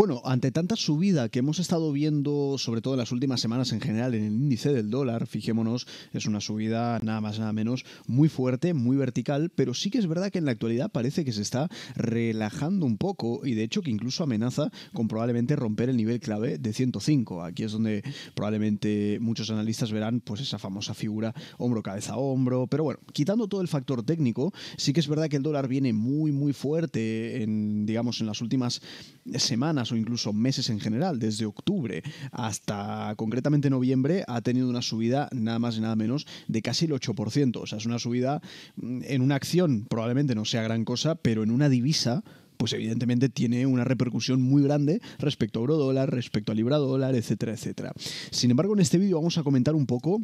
Bueno, ante tanta subida que hemos estado viendo, sobre todo en las últimas semanas en general, en el índice del dólar, fijémonos, es una subida nada más nada menos muy fuerte, muy vertical, pero sí que es verdad que en la actualidad parece que se está relajando un poco y de hecho que incluso amenaza con probablemente romper el nivel clave de 105. Aquí es donde probablemente muchos analistas verán pues esa famosa figura hombro cabeza hombro, pero bueno, quitando todo el factor técnico, sí que es verdad que el dólar viene muy muy fuerte en digamos en las últimas semanas o incluso meses en general, desde octubre hasta concretamente noviembre, ha tenido una subida nada más y nada menos de casi el 8%. O sea, es una subida mm, en una acción, probablemente no sea gran cosa, pero en una divisa pues evidentemente tiene una repercusión muy grande respecto a euro dólar, respecto a libra dólar, etcétera, etcétera. Sin embargo, en este vídeo vamos a comentar un poco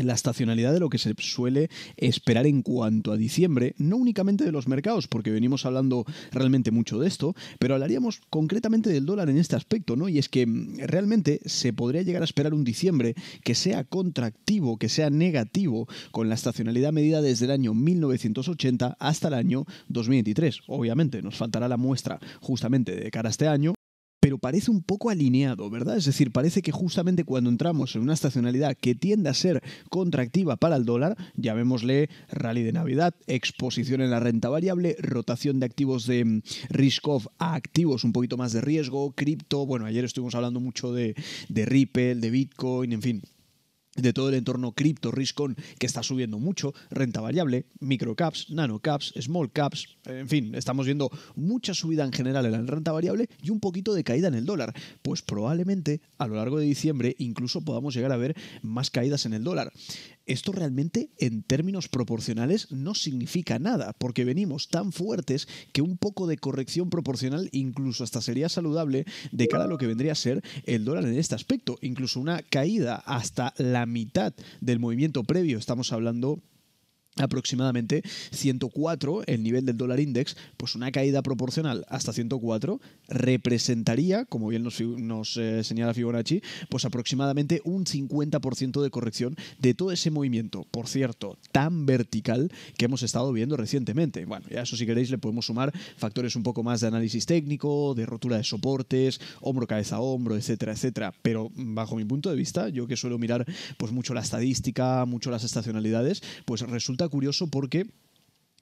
la estacionalidad de lo que se suele esperar en cuanto a diciembre, no únicamente de los mercados, porque venimos hablando realmente mucho de esto, pero hablaríamos concretamente del dólar en este aspecto, ¿no? Y es que mm, realmente se podría llegar a esperar un diciembre que sea contractivo, que sea negativo, con la estacionalidad medida desde el año 1980 hasta el año 2023. Obviamente, nos faltará la muestra justamente de cara a este año, pero parece un poco alineado, ¿verdad? Es decir, parece que justamente cuando entramos en una estacionalidad que tiende a ser contractiva para el dólar, llamémosle rally de Navidad, exposición en la renta variable, rotación de activos de mm, risk off a activos un poquito más de riesgo, cripto, bueno, ayer estuvimos hablando mucho de, de Ripple, de Bitcoin, en fin de todo el entorno cripto, riscon, que está subiendo mucho, renta variable, microcaps, nanocaps, small caps, en fin, estamos viendo mucha subida en general en la renta variable y un poquito de caída en el dólar. Pues probablemente a lo largo de diciembre incluso podamos llegar a ver más caídas en el dólar esto realmente en términos proporcionales no significa nada, porque venimos tan fuertes que un poco de corrección proporcional incluso hasta sería saludable de cara a lo que vendría a ser el dólar en este aspecto. Incluso una caída hasta la mitad del movimiento previo, estamos hablando aproximadamente 104 el nivel del dólar index, pues una caída proporcional hasta 104 representaría, como bien nos, eh, señala Fibonacci, pues aproximadamente un 50% de corrección de todo ese movimiento, por cierto, tan vertical que hemos estado viendo recientemente. Bueno, ya eso si queréis le podemos sumar factores un poco más de análisis técnico, de rotura de soportes, hombro cabeza hombro, etcétera, etcétera, pero bajo mi punto de vista, yo que suelo mirar pues mucho la estadística, mucho las estacionalidades, pues resulta curioso porque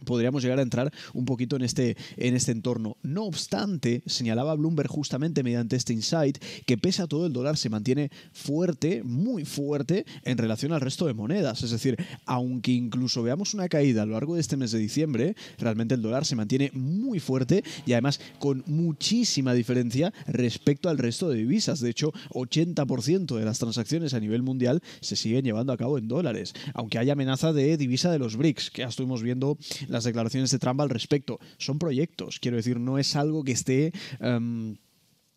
podríamos llegar a entrar un poquito en este, en este entorno. No obstante, señalaba Bloomberg justamente mediante este insight que pese a todo el dólar se mantiene fuerte, muy fuerte en relación al resto de monedas. Es decir, aunque incluso veamos una caída a lo largo de este mes de diciembre, realmente el dólar se mantiene muy fuerte y además con muchísima diferencia respecto al resto de divisas. De hecho, 80% de las transacciones a nivel mundial se siguen llevando a cabo en dólares, aunque hay amenaza de divisa de los BRICS, que ya estuvimos viendo las declaraciones de Trump al respecto. Son proyectos, quiero decir, no es algo que esté... Em,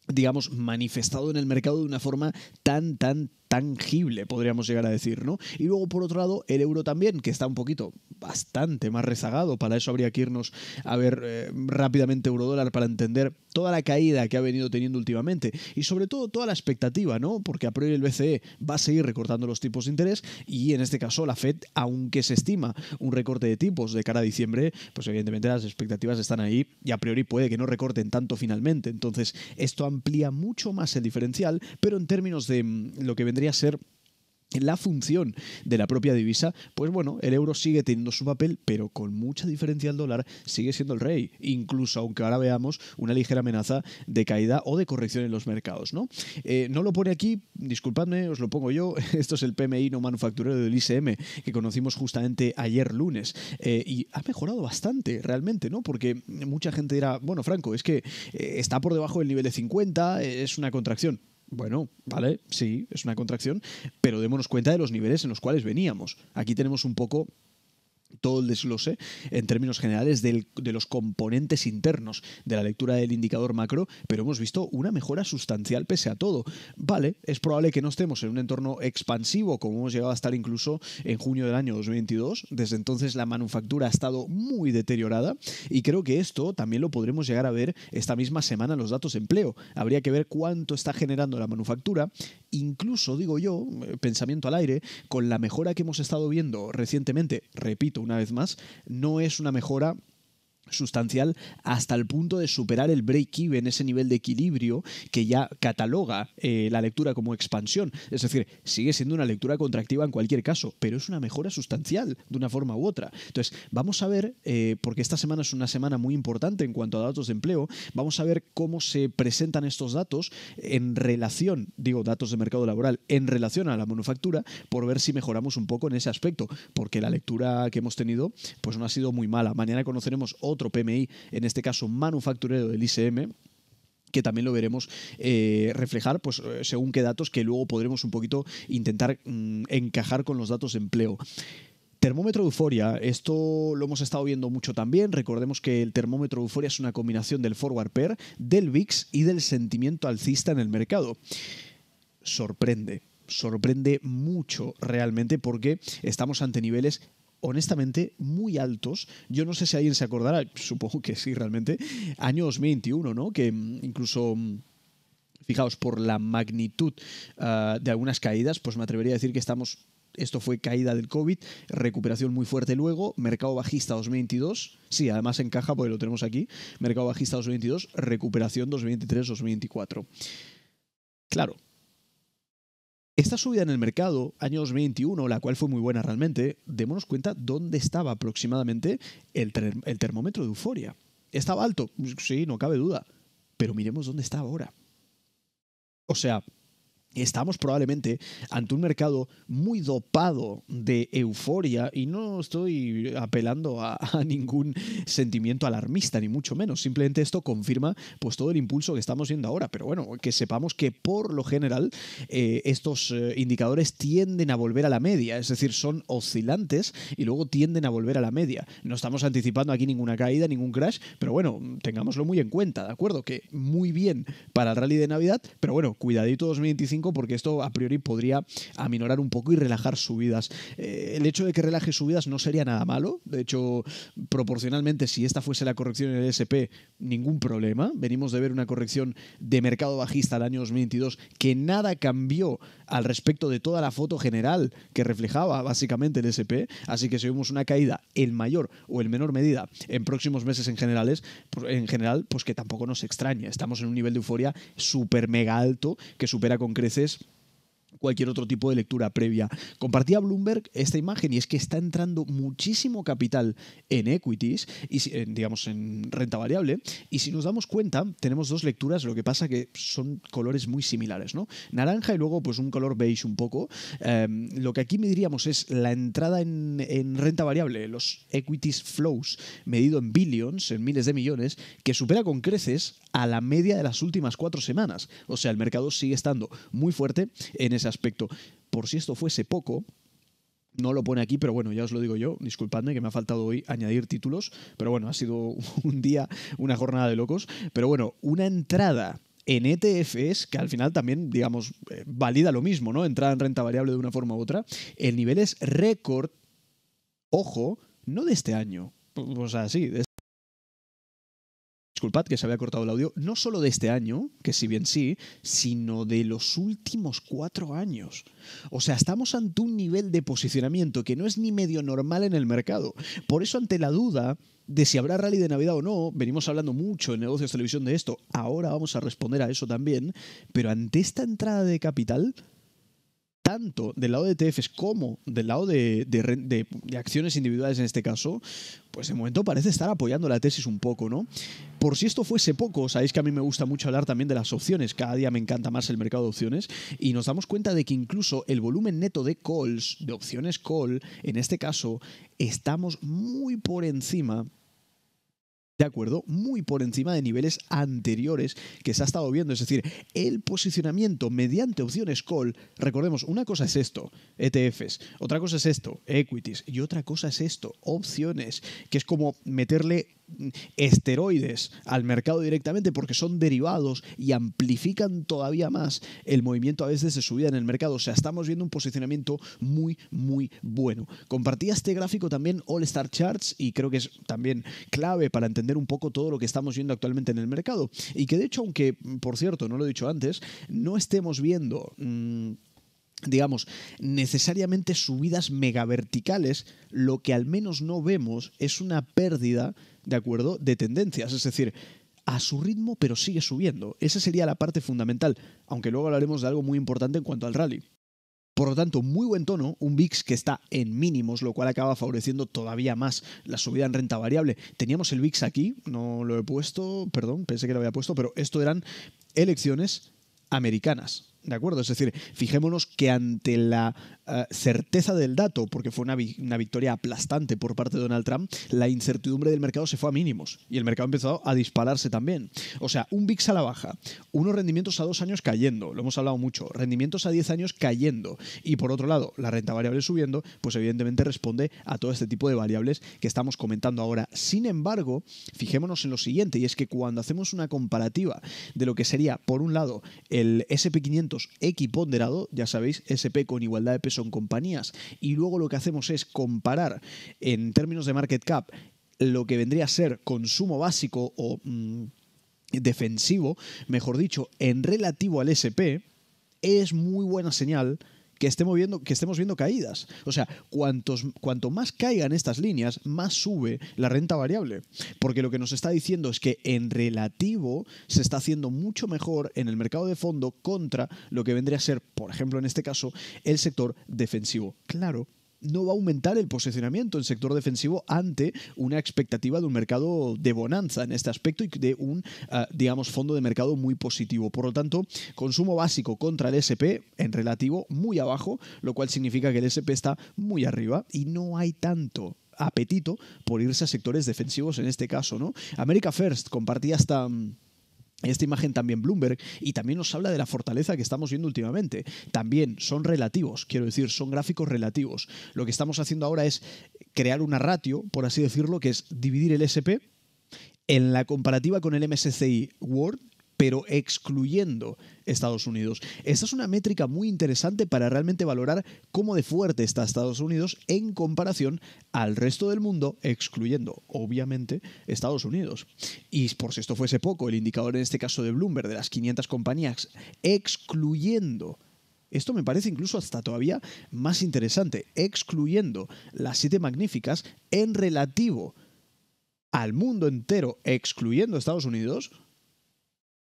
digamos, manifestado en el mercado de una forma tan, tan, tangible, podríamos llegar a decir, ¿no? Y luego, por otro lado, el euro también, que está un poquito, bastante más rezagado. Para eso habría que irnos a ver rápidamente eh, rápidamente eurodólar para entender toda la caída que ha venido teniendo últimamente y sobre todo toda la expectativa, ¿no? Porque a priori el BCE va a seguir recortando los tipos de interés y en este caso la Fed, aunque se estima un recorte de tipos de cara a diciembre, pues evidentemente las expectativas están ahí y a priori puede que no recorten tanto finalmente. Entonces, esto amplía mucho más el diferencial, pero en términos de mm, lo que vendría ser la función de la propia divisa, pues bueno, el euro sigue teniendo su papel, pero con mucha diferencia al dólar sigue siendo el rey, incluso aunque ahora veamos una ligera amenaza de caída o de corrección en los mercados, ¿no? Eh, no lo pone aquí, disculpadme, os lo pongo yo, esto es el PMI no manufacturero del ISM que conocimos justamente ayer lunes eh, y ha mejorado bastante realmente, ¿no? Porque mucha gente dirá, bueno, Franco, es que eh, está por debajo del nivel de 50, es una contracción. Bueno, vale, sí, es una contracción, pero démonos cuenta de los niveles en los cuales veníamos. Aquí tenemos un poco todo el desglose en términos generales de los componentes internos de la lectura del indicador macro, pero hemos visto una mejora sustancial pese a todo. Vale, es probable que no estemos en un entorno expansivo como hemos llegado a estar incluso en junio del año 2022. Desde entonces la manufactura ha estado muy deteriorada y creo que esto también lo podremos llegar a ver esta misma semana en los datos de empleo. Habría que ver cuánto está generando la manufactura, incluso digo yo, eh, pensamiento al aire, con la mejora que hemos estado viendo recientemente, repito, una vez más, no es una mejora sustancial hasta el punto de superar el break-even, ese nivel de equilibrio que ya cataloga eh, la lectura como expansión. Es decir, sigue siendo una lectura contractiva en cualquier caso, pero es una mejora sustancial de una forma u otra. Entonces, vamos a ver, eh, porque esta semana es una semana muy importante en cuanto a datos de empleo, vamos a ver cómo se presentan estos datos en relación, digo, datos de mercado laboral, en relación a la manufactura, por ver si mejoramos un poco en ese aspecto, porque la lectura que hemos tenido, pues no ha sido muy mala. Mañana conoceremos otro otro PMI, en este caso manufacturero del ICM, que también lo veremos eh, reflejar, pues eh, según qué datos que luego podremos un poquito intentar mm, encajar con los datos de empleo. Termómetro de euforia, esto lo hemos estado viendo mucho también. Recordemos que el termómetro de euforia es una combinación del forward pair, del VIX y del sentimiento alcista en el mercado. Sorprende, sorprende mucho realmente porque estamos ante niveles honestamente muy altos. Yo no sé si alguien se acordará, supongo que sí realmente, año 2021, ¿no? Que mm, incluso mm, fijaos, por la magnitud ah, de algunas caídas, pues me atrevería a decir que estamos, esto fue caída del COVID, recuperación muy fuerte luego, mercado bajista 2022, sí, además encaja porque lo tenemos aquí, mercado bajista 2022, recuperación 2023-2024. Claro, esta subida en el mercado, año 2021, la cual fue muy buena realmente, démonos cuenta dónde estaba aproximadamente el, el termómetro de euforia. Estaba alto, sí, no cabe duda, pero miremos dónde está ahora. O sea, estamos probablemente ante un mercado muy dopado de euforia y no estoy apelando a, ningún sentimiento alarmista ni mucho menos simplemente esto confirma pues todo el impulso que estamos viendo ahora pero bueno que sepamos que por lo general eh, estos eh, indicadores tienden a volver a la media es decir son oscilantes y luego tienden a volver a la media no estamos anticipando aquí ninguna caída ningún crash pero bueno tengámoslo muy en cuenta de acuerdo que muy bien para el rally de navidad pero bueno cuidadito 2025 porque esto a priori podría aminorar un poco y relajar subidas. Eh, el hecho de que relaje subidas no sería nada malo. De hecho, proporcionalmente, si esta fuese la corrección en el SP, ningún problema. Venimos de ver una corrección de mercado bajista al año 2022 que nada cambió al respecto de toda la foto general que reflejaba básicamente el SP. Así que si vemos una caída en mayor o en menor medida en próximos meses en, generales, en general, pues que tampoco nos extraña. Estamos en un nivel de euforia súper mega alto que supera con creces cualquier otro tipo de lectura previa. Compartía Bloomberg esta imagen y es que está entrando muchísimo capital en equities, y, digamos en renta variable, y si nos damos cuenta, tenemos dos lecturas, lo que pasa que son colores muy similares, ¿no? Naranja y luego pues un color beige un poco. Em, lo que aquí mediríamos es la entrada en, renta variable, los equities flows, medido en billions, en miles de millones, que supera con creces a la media de las últimas cuatro semanas. O sea, el mercado sigue estando muy fuerte en esas aspecto. Por si esto fuese poco, no lo pone aquí, pero bueno, ya os lo digo yo. Disculpadme que me ha faltado hoy añadir títulos, pero bueno, ha sido un día, una jornada de locos. Pero bueno, una entrada en ETFs, que al final también, digamos, eh, valida lo mismo, ¿no? Entrada en renta variable de una forma u otra. El nivel es récord, ojo, no de este año, o sea, sí, disculpad que se había cortado el audio, no solo de este año, que si bien sí, sino de los últimos cuatro años. O sea, estamos ante un nivel de posicionamiento que no es ni medio normal en el mercado. Por eso, ante la duda de si habrá rally de Navidad o no, venimos hablando mucho en negocios televisión de esto, ahora vamos a responder a eso también, pero ante esta entrada de capital, tanto del lado de ETFs como del lado de, acciones individuales en este caso, pues de momento parece estar apoyando la tesis un poco, ¿no? Por si esto fuese poco, sabéis que a mí me gusta mucho hablar también de las opciones, cada día me encanta más el mercado de opciones, y nos damos cuenta de que incluso el volumen neto de calls, de opciones call, en este caso, estamos muy por encima ¿de acuerdo? Muy por encima de niveles anteriores que se ha estado viendo. Es decir, el posicionamiento mediante opciones call, recordemos, una cosa es esto, ETFs, otra cosa es esto, equities, y otra cosa es esto, opciones, que es como meterle esteroides al mercado directamente porque son derivados y amplifican todavía más el movimiento a veces de subida en el mercado. O sea, estamos viendo un posicionamiento muy, muy bueno. Compartía este gráfico también All Star Charts y creo que es también clave para entender un poco todo lo que estamos viendo actualmente en el mercado. Y que de hecho, aunque, por cierto, no lo he dicho antes, no estemos viendo... Mm, digamos, necesariamente subidas mega verticales, lo que al menos no vemos es una pérdida, ¿de acuerdo?, de tendencias. Es decir, a su ritmo, pero sigue subiendo. Esa sería la parte fundamental, aunque luego hablaremos de algo muy importante en cuanto al rally. Por lo tanto, muy buen tono, un VIX que está en mínimos, lo cual acaba favoreciendo todavía más la subida en renta variable. Teníamos el VIX aquí, no lo he puesto, perdón, pensé que lo había puesto, pero esto eran elecciones americanas. ¿De acuerdo? Es decir, fijémonos que ante la eh, certeza del dato, porque fue una, victoria aplastante por parte de Donald Trump, la incertidumbre del mercado se fue a mínimos y el mercado empezado a dispararse también. O sea, un VIX a la baja, unos rendimientos a dos años cayendo, lo hemos hablado mucho, rendimientos a diez años cayendo y por otro lado, la renta variable subiendo, pues evidentemente responde a todo este tipo de variables que estamos comentando ahora. Sin embargo, fijémonos en lo siguiente, y es que cuando hacemos una comparativa de lo que sería, por un lado, el SP500 equiponderado, ya sabéis, SP con igualdad de peso son compañías, y luego lo que hacemos es comparar en términos de market cap lo que vendría a ser consumo básico o mm, defensivo, mejor dicho, en relativo al SP, es muy buena señal que estemos viendo, que estemos viendo caídas. O sea, cuantos, cuanto más caigan estas líneas, más sube la renta variable. Porque lo que nos está diciendo es que en relativo se está haciendo mucho mejor en el mercado de fondo contra lo que vendría a ser, por ejemplo, en este caso, el sector defensivo. Claro, no va a aumentar el posicionamiento en sector defensivo ante una expectativa de un mercado de bonanza en este aspecto y de un, ah, digamos, fondo de mercado muy positivo. Por lo tanto, consumo básico contra el SP en relativo muy abajo, lo cual significa que el SP está muy arriba y no hay tanto apetito por irse a sectores defensivos en este caso, ¿no? America First compartía hasta... Mm, esta imagen también Bloomberg y también nos habla de la fortaleza que estamos viendo últimamente. También son relativos, quiero decir, son gráficos relativos. Lo que estamos haciendo ahora es crear una ratio, por así decirlo, que es dividir el SP en la comparativa con el MSCI World pero excluyendo Estados Unidos. Esta es una métrica muy interesante para realmente valorar cómo de fuerte está Estados Unidos en comparación al resto del mundo, excluyendo, obviamente, Estados Unidos. Y por si esto fuese poco, el indicador en este caso de Bloomberg, de las 500 compañías, excluyendo esto me parece incluso hasta todavía más interesante, excluyendo las siete magníficas en relativo al mundo entero, excluyendo Estados Unidos,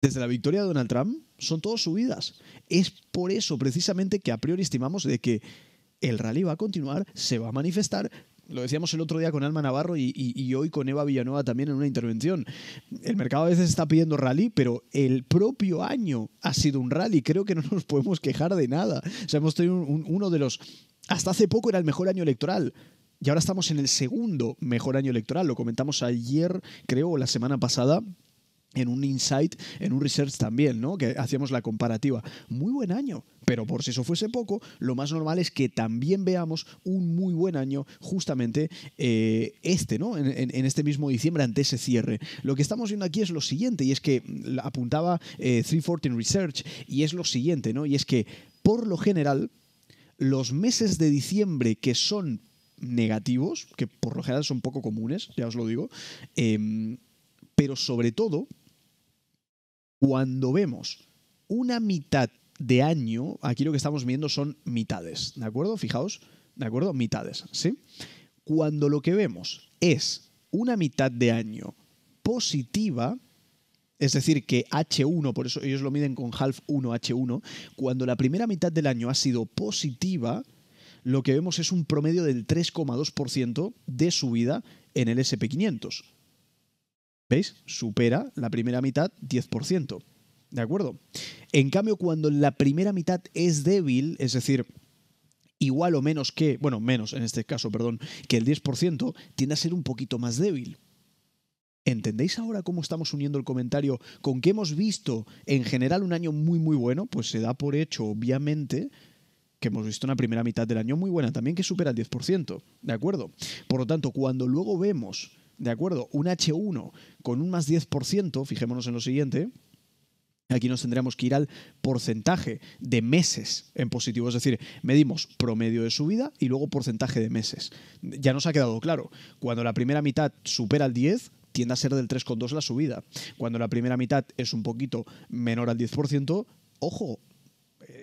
desde la victoria de Donald Trump son todos subidas. Es por eso precisamente que a priori estimamos de que el rally va a continuar, se va a manifestar. Lo decíamos el otro día con Alma Navarro y, hoy con Eva Villanueva también en una intervención. El mercado a veces está pidiendo rally, pero el propio año ha sido un rally. Creo que no nos podemos quejar de nada. O hemos tenido uno de los... Hasta hace poco era el mejor año electoral. Y ahora estamos en el segundo mejor año electoral. Lo comentamos ayer, creo, o la semana pasada, en un insight, en un research también, ¿no? Que hacíamos la comparativa. Muy buen año, pero por si eso fuese poco, lo más normal es que también veamos un muy buen año justamente eh, este, ¿no? En, este mismo diciembre, ante ese cierre. Lo que estamos viendo aquí es lo siguiente, y es que apuntaba 314 eh, Research, y es lo siguiente, ¿no? Y es que, por lo general, los meses de diciembre que son negativos, que por lo general son poco comunes, ya os lo digo, em, pero sobre todo cuando vemos una mitad de año, aquí lo que estamos viendo son mitades, ¿de acuerdo? Fijaos, ¿de acuerdo? Mitades, ¿sí? Cuando lo que vemos es una mitad de año positiva, es decir, que H1, por eso ellos lo miden con half 1 H1, cuando la primera mitad del año ha sido positiva, lo que vemos es un promedio del 3,2% de subida en el SP500. ¿Veis? Supera la primera mitad 10%. ¿De acuerdo? En cambio, cuando la primera mitad es débil, es decir, igual o menos que, bueno, menos en este caso, perdón, que el 10%, tiende a ser un poquito más débil. ¿Entendéis ahora cómo estamos uniendo el comentario con que hemos visto en general un año muy muy bueno? Pues se da por hecho, obviamente, que hemos visto una primera mitad del año muy buena también que supera el 10%, ¿de acuerdo? Por lo tanto, cuando luego vemos ¿de acuerdo? Un H1 con un más 10%, fijémonos en lo siguiente, Aquí nos tendríamos que ir al porcentaje de meses en positivo, es decir, medimos promedio de subida y luego porcentaje de meses. Ya nos ha quedado claro, cuando la primera mitad supera el 10, tiende a ser del 3,2 la subida. Cuando la primera mitad es un poquito menor al 10%, ojo,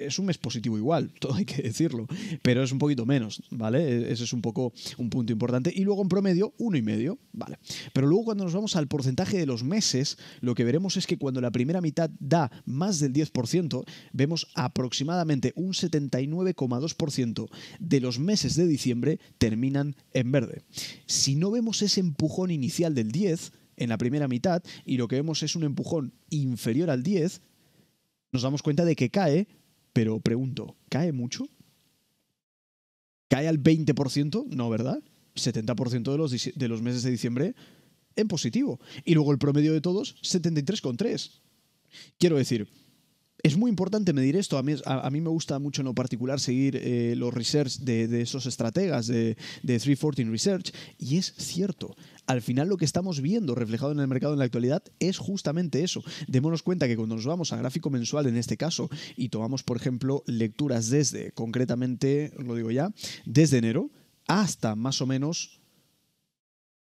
es un mes positivo igual, todo hay que decirlo, pero es un poquito menos, ¿vale? E, ese es un poco un punto importante. Y luego en promedio, uno y medio, ¿vale? Pero luego cuando nos vamos al porcentaje de los meses, lo que veremos es que cuando la primera mitad da más del 10%, vemos aproximadamente un 79,2% de los meses de diciembre terminan en verde. Si no vemos ese empujón inicial del 10, en la primera mitad y lo que vemos es un empujón inferior al 10, nos damos cuenta de que cae pero pregunto, ¿cae mucho? ¿Cae al 20%? No, ¿verdad? 70% de los, de los meses de diciembre en positivo. Y luego el promedio de todos, 73,3. Quiero decir, es muy importante medir esto. A mí, me gusta mucho en lo particular seguir eh, los research de, esos estrategas de, de 314 Research y es cierto al final lo que estamos viendo reflejado en el mercado en la actualidad es justamente eso. Démonos cuenta que cuando nos vamos a gráfico mensual en este caso y tomamos, por ejemplo, lecturas desde, concretamente, lo digo ya, desde enero hasta más o menos...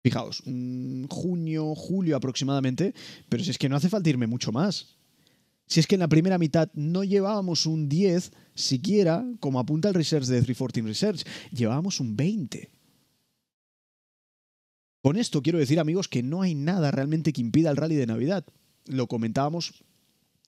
Fijaos, mm, junio, julio aproximadamente, pero si es que no hace falta irme mucho más si es que en la primera mitad no llevábamos un 10 siquiera, como apunta el research de 314 Research, llevábamos un 20. Con esto quiero decir, amigos, que no hay nada realmente que impida el rally de Navidad. Lo comentábamos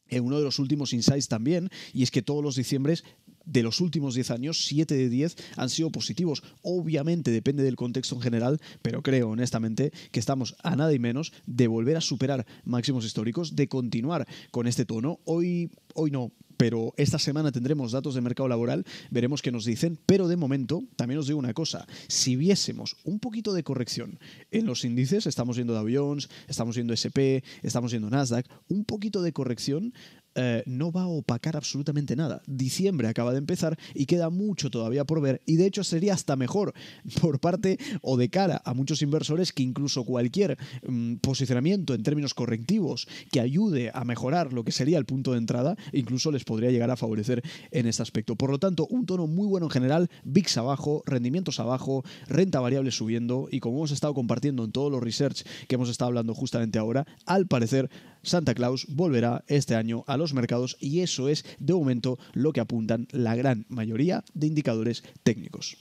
en uno de los últimos insights también, y es que todos los diciembres de los últimos 10 años, 7 de 10 han sido positivos. Obviamente depende del contexto en general, pero creo honestamente que estamos a nada y menos de volver a superar máximos históricos, de continuar con este tono. Hoy, hoy no, pero esta semana tendremos datos de mercado laboral, veremos qué nos dicen, pero de momento también os digo una cosa, si viésemos un poquito de corrección en los índices, estamos viendo Dow Jones, estamos viendo SP, estamos viendo Nasdaq, un poquito de corrección eh, no va a opacar absolutamente nada. Diciembre acaba de empezar y queda mucho todavía por ver y de hecho sería hasta mejor por parte o de cara a muchos inversores que incluso cualquier mm, posicionamiento en términos correctivos que ayude a mejorar lo que sería el punto de entrada, incluso les podría llegar a favorecer en este aspecto. Por lo tanto, un tono muy bueno en general, VIX abajo, rendimientos abajo, renta variable subiendo y como hemos estado compartiendo en todos los research que hemos estado hablando justamente ahora, al parecer Santa Claus volverá este año a los mercados y eso es de momento lo que apuntan la gran mayoría de indicadores técnicos.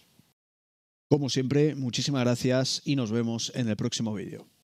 Como siempre, muchísimas gracias y nos vemos en el próximo vídeo.